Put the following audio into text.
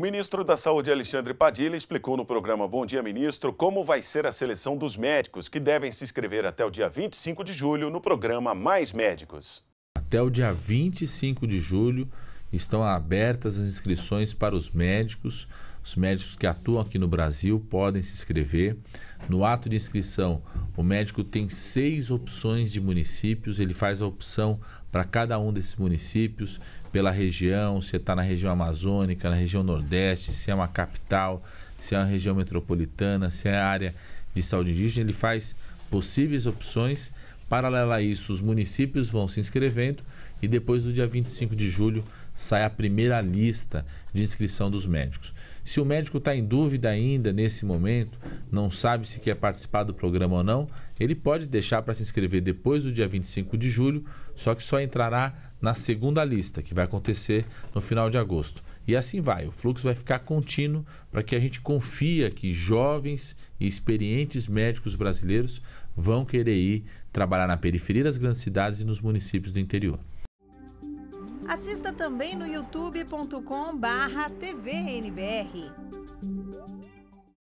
O ministro da Saúde, Alexandre Padilha, explicou no programa Bom Dia Ministro como vai ser a seleção dos médicos que devem se inscrever até o dia 25 de julho no programa Mais Médicos. Até o dia 25 de julho, estão abertas as inscrições para os médicos. Os médicos que atuam aqui no Brasil podem se inscrever. No ato de inscrição, o médico tem seis opções de municípios, ele faz a opção para cada um desses municípios, pela região, se está na região amazônica, na região nordeste, se é uma capital, se é uma região metropolitana, se é área de saúde indígena, ele faz possíveis opções Paralela a isso, os municípios vão se inscrevendo e depois do dia 25 de julho sai a primeira lista de inscrição dos médicos. Se o médico está em dúvida ainda nesse momento, não sabe se quer participar do programa ou não, ele pode deixar para se inscrever depois do dia 25 de julho, só que só entrará na segunda lista, que vai acontecer no final de agosto. E assim vai, o fluxo vai ficar contínuo para que a gente confia que jovens e experientes médicos brasileiros vão querer ir trabalhar na periferia das grandes cidades e nos municípios do interior. Assista também no youtube.com/tvnbr.